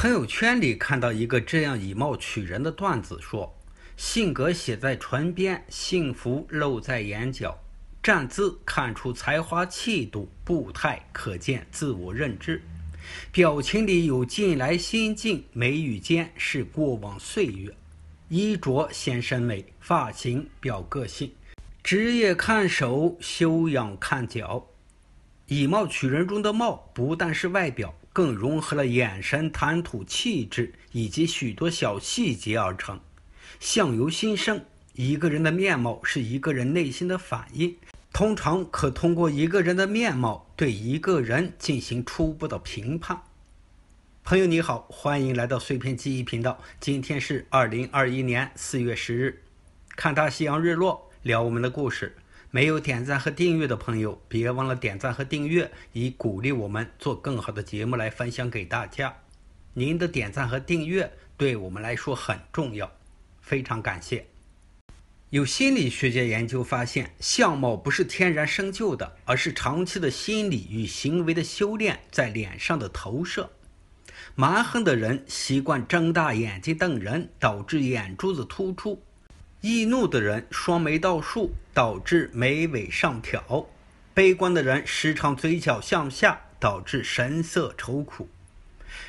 朋友圈里看到一个这样以貌取人的段子，说：“性格写在唇边，幸福露在眼角，站姿看出才华气度，步态可见自我认知，表情里有近来心境，眉宇间是过往岁月，衣着显审美，发型表个性，职业看手，修养看脚。以貌取人中的貌，不但是外表。”更融合了眼神、谈吐、气质以及许多小细节而成。相由心生，一个人的面貌是一个人内心的反应，通常可通过一个人的面貌对一个人进行初步的评判。朋友你好，欢迎来到碎片记忆频道。今天是二零二一年四月十日，看大西洋日落，聊我们的故事。没有点赞和订阅的朋友，别忘了点赞和订阅，以鼓励我们做更好的节目来分享给大家。您的点赞和订阅对我们来说很重要，非常感谢。有心理学家研究发现，相貌不是天然生就的，而是长期的心理与行为的修炼在脸上的投射。蛮横的人习惯睁大眼睛瞪人，导致眼珠子突出。易怒的人双眉倒竖，导致眉尾上挑；悲观的人时常嘴角向下，导致神色愁苦；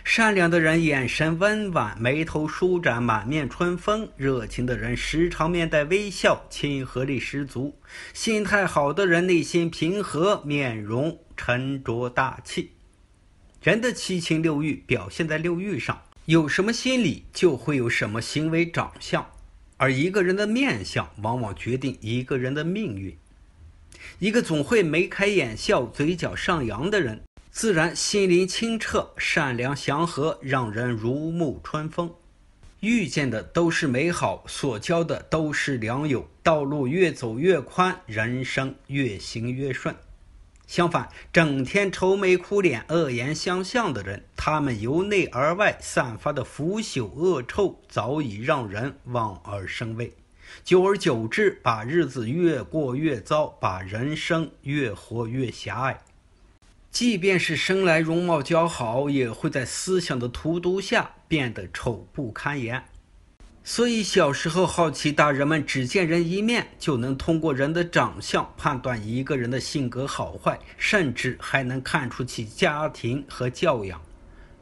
善良的人眼神温婉，眉头舒展，满面春风；热情的人时常面带微笑，亲和力十足；心态好的人内心平和，面容沉着大气。人的七情六欲表现在六欲上，有什么心理就会有什么行为长相。而一个人的面相往往决定一个人的命运。一个总会眉开眼笑、嘴角上扬的人，自然心灵清澈、善良、祥和，让人如沐春风。遇见的都是美好，所交的都是良友，道路越走越宽，人生越行越顺。相反，整天愁眉苦脸、恶言相向的人，他们由内而外散发的腐朽恶臭，早已让人望而生畏。久而久之，把日子越过越糟，把人生越活越狭隘。即便是生来容貌姣好，也会在思想的荼毒下变得丑不堪言。所以小时候好奇，大人们只见人一面就能通过人的长相判断一个人的性格好坏，甚至还能看出其家庭和教养。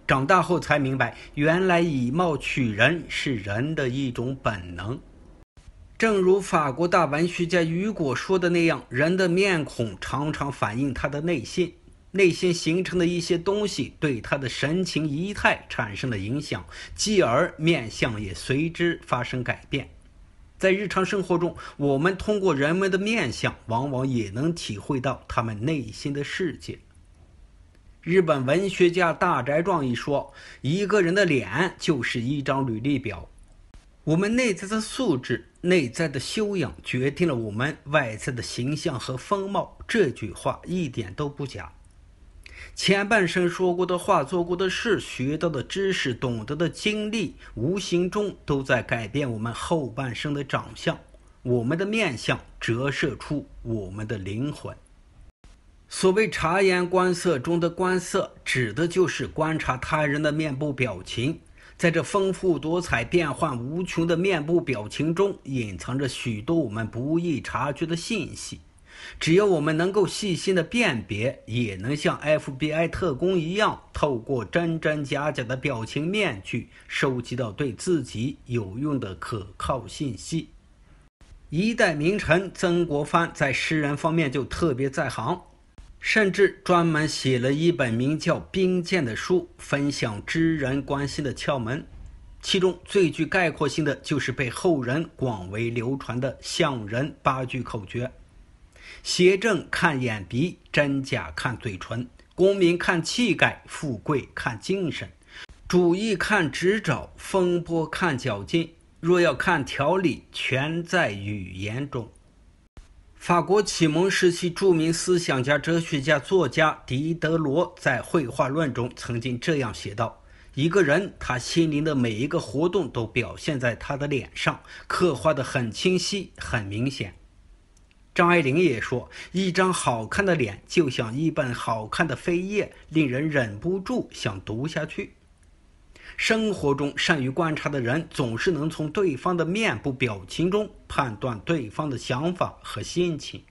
长大后才明白，原来以貌取人是人的一种本能。正如法国大文学家雨果说的那样，人的面孔常常反映他的内心。内心形成的一些东西，对他的神情仪态产生了影响，继而面相也随之发生改变。在日常生活中，我们通过人们的面相，往往也能体会到他们内心的世界。日本文学家大宅壮一说：“一个人的脸就是一张履历表。”我们内在的素质、内在的修养，决定了我们外在的形象和风貌。这句话一点都不假。前半生说过的话、做过的事、学到的知识、懂得的经历，无形中都在改变我们后半生的长相。我们的面相折射出我们的灵魂。所谓察言观色中的“观色”，指的就是观察他人的面部表情。在这丰富多彩、变幻无穷的面部表情中，隐藏着许多我们不易察觉的信息。只要我们能够细心的辨别，也能像 FBI 特工一样，透过真真假假的表情面具，收集到对自己有用的可靠信息。一代名臣曾国藩在识人方面就特别在行，甚至专门写了一本名叫《兵谏》的书，分享知人关心的窍门。其中最具概括性的，就是被后人广为流传的“向人八句口诀”。邪正看眼鼻，真假看嘴唇，功名看气概，富贵看精神，主义看直爪，风波看脚劲。若要看条理，全在语言中。法国启蒙时期著名思想家、哲学家、作家狄德罗在《绘画论》中曾经这样写道：“一个人，他心灵的每一个活动都表现在他的脸上，刻画的很清晰、很明显。”张爱玲也说：“一张好看的脸就像一本好看的扉页，令人忍不住想读下去。”生活中善于观察的人，总是能从对方的面部表情中判断对方的想法和心情。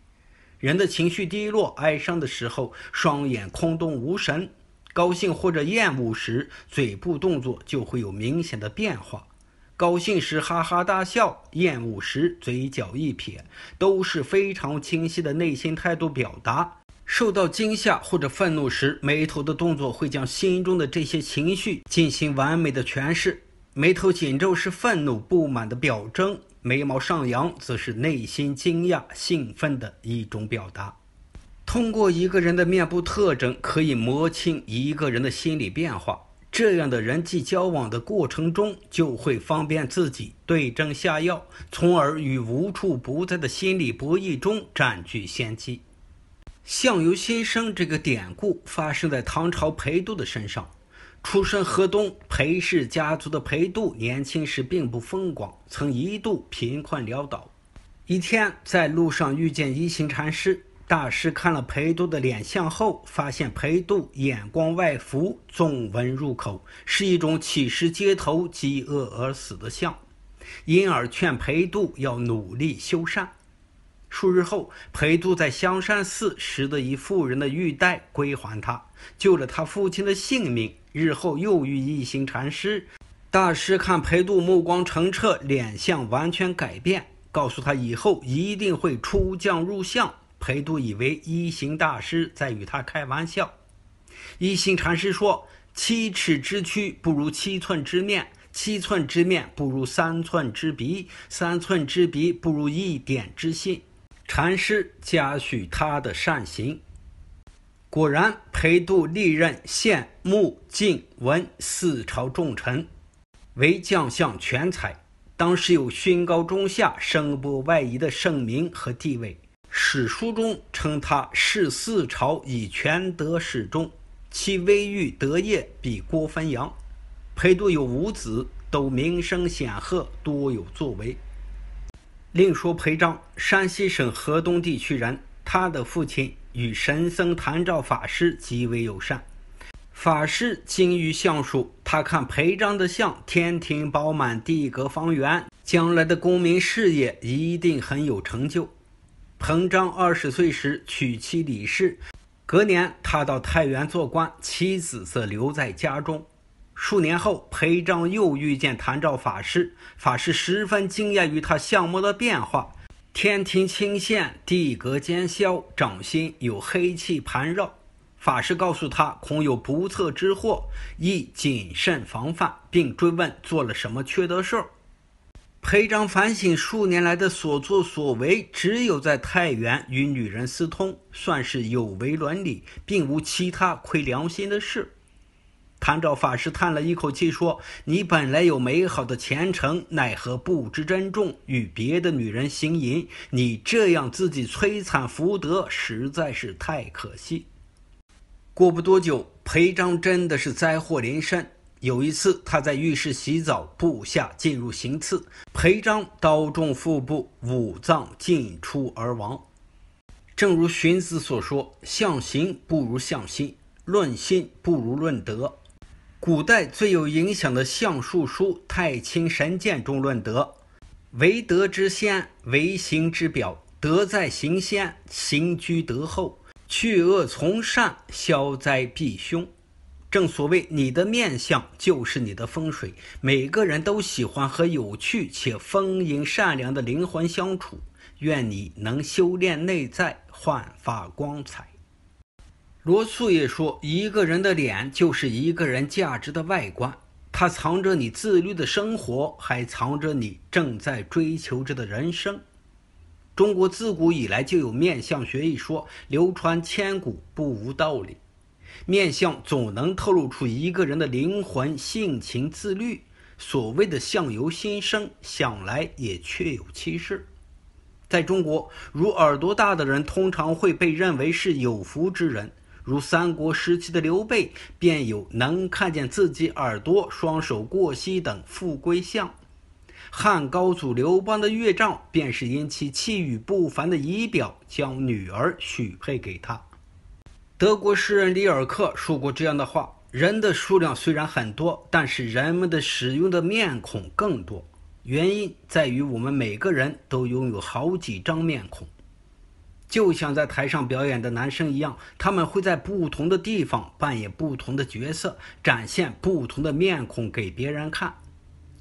人的情绪低落、哀伤的时候，双眼空洞无神；高兴或者厌恶时，嘴部动作就会有明显的变化。高兴时哈哈大笑，厌恶时嘴角一撇，都是非常清晰的内心态度表达。受到惊吓或者愤怒时，眉头的动作会将心中的这些情绪进行完美的诠释。眉头紧皱是愤怒不满的表征，眉毛上扬则是内心惊讶兴奋的一种表达。通过一个人的面部特征，可以摸清一个人的心理变化。这样的人际交往的过程中，就会方便自己对症下药，从而与无处不在的心理博弈中占据先机。相由心生这个典故发生在唐朝裴度的身上。出身河东裴氏家族的裴度，年轻时并不风光，曾一度贫困潦倒。一天在路上遇见一行禅师。大师看了裴度的脸相后，发现裴度眼光外浮，纵纹入口，是一种乞食街头饥饿而死的相，因而劝裴度要努力修善。数日后，裴度在香山寺拾得一妇人的玉带归还他，救了他父亲的性命。日后又遇一行禅师，大师看裴度目光澄澈，脸相完全改变，告诉他以后一定会出将入相。裴度以为一行大师在与他开玩笑。一行禅师说：“七尺之躯不如七寸之面，七寸之面不如三寸之鼻，三寸之鼻不如一点之心。”禅师嘉许他的善行。果然，裴度历任县、穆、进、文四朝重臣，为将相全才，当时有勋高中下、声波外移的盛名和地位。史书中称他是四朝以全德始终，其威誉德业比郭汾阳。裴度有五子，都名声显赫，多有作为。另说裴章，山西省河东地区人，他的父亲与神僧谭照法师极为友善。法师精于相术，他看裴章的相，天庭饱满，地阁方圆，将来的功名事业一定很有成就。彭章二十岁时娶妻李氏，隔年他到太原做官，妻子则留在家中。数年后，裴章又遇见谭照法师，法师十分惊讶于他相貌的变化：天庭清陷，地阁尖削，掌心有黑气盘绕。法师告诉他，恐有不测之祸，宜谨慎防范，并追问做了什么缺德事儿。裴章反省数年来的所作所为，只有在太原与女人私通，算是有违伦理，并无其他亏良心的事。谭照法师叹了一口气说：“你本来有美好的前程，奈何不知珍重，与别的女人行淫，你这样自己摧残福德，实在是太可惜。”过不多久，裴章真的是灾祸连身。有一次，他在浴室洗澡，部下进入行刺，裴章刀中腹部，五脏尽出而亡。正如荀子所说：“相行不如相心，论心不如论德。”古代最有影响的相术书《太清神鉴》中论德：“唯德之先，唯行之表。德在行先，行居德后。去恶从善，消灾避凶。”正所谓，你的面相就是你的风水。每个人都喜欢和有趣且丰盈、善良的灵魂相处。愿你能修炼内在，焕发光彩。罗素也说，一个人的脸就是一个人价值的外观，它藏着你自律的生活，还藏着你正在追求着的人生。中国自古以来就有面相学一说，流传千古，不无道理。面相总能透露出一个人的灵魂、性情、自律。所谓的“相由心生”，想来也确有其事。在中国，如耳朵大的人通常会被认为是有福之人。如三国时期的刘备便有能看见自己耳朵、双手过膝等富贵相。汉高祖刘邦的岳丈便是因其气宇不凡的仪表，将女儿许配给他。德国诗人里尔克说过这样的话：“人的数量虽然很多，但是人们的使用的面孔更多。原因在于我们每个人都拥有好几张面孔，就像在台上表演的男生一样，他们会在不同的地方扮演不同的角色，展现不同的面孔给别人看。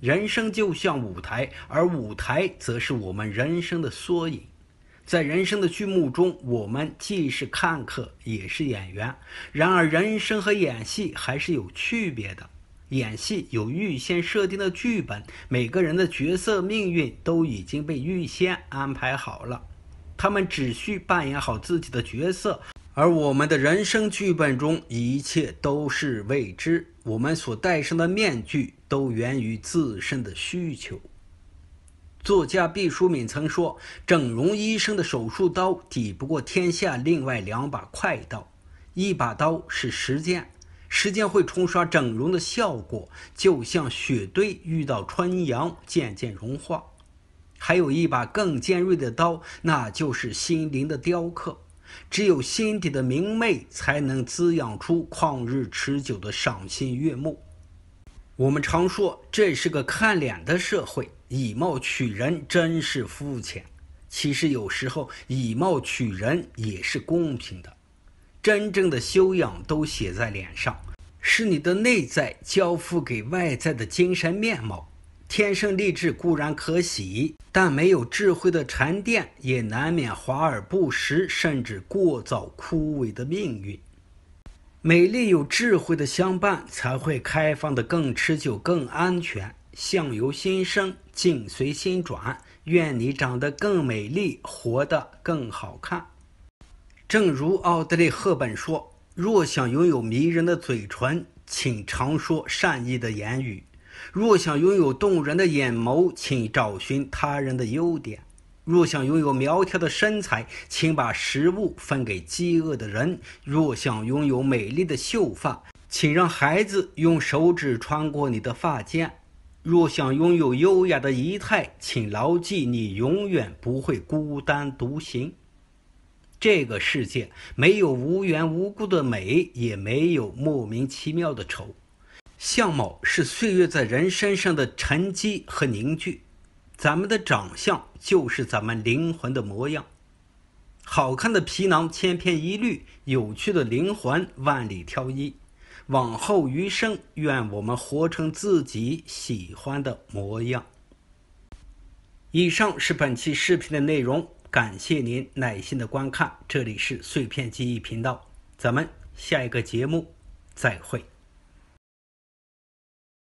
人生就像舞台，而舞台则是我们人生的缩影。”在人生的剧目中，我们既是看客，也是演员。然而，人生和演戏还是有区别的。演戏有预先设定的剧本，每个人的角色命运都已经被预先安排好了，他们只需扮演好自己的角色；而我们的人生剧本中，一切都是未知。我们所戴上的面具，都源于自身的需求。作家毕淑敏曾说：“整容医生的手术刀抵不过天下另外两把快刀，一把刀是时间，时间会冲刷整容的效果，就像雪堆遇到春阳，渐渐融化；还有一把更尖锐的刀，那就是心灵的雕刻。只有心底的明媚，才能滋养出旷日持久的赏心悦目。”我们常说，这是个看脸的社会。以貌取人真是肤浅，其实有时候以貌取人也是公平的。真正的修养都写在脸上，是你的内在交付给外在的精神面貌。天生丽质固然可喜，但没有智慧的沉淀，也难免华而不实，甚至过早枯萎的命运。美丽有智慧的相伴，才会开放的更持久、更安全。相由心生，境随心转。愿你长得更美丽，活得更好看。正如奥黛丽·赫本说：“若想拥有迷人的嘴唇，请常说善意的言语；若想拥有动人的眼眸，请找寻他人的优点；若想拥有苗条的身材，请把食物分给饥饿的人；若想拥有美丽的秀发，请让孩子用手指穿过你的发间。”若想拥有优雅的仪态，请牢记：你永远不会孤单独行。这个世界没有无缘无故的美，也没有莫名其妙的丑。相貌是岁月在人身上的沉积和凝聚，咱们的长相就是咱们灵魂的模样。好看的皮囊千篇一律，有趣的灵魂万里挑一。往后余生，愿我们活成自己喜欢的模样。以上是本期视频的内容，感谢您耐心的观看。这里是碎片记忆频道，咱们下一个节目再会。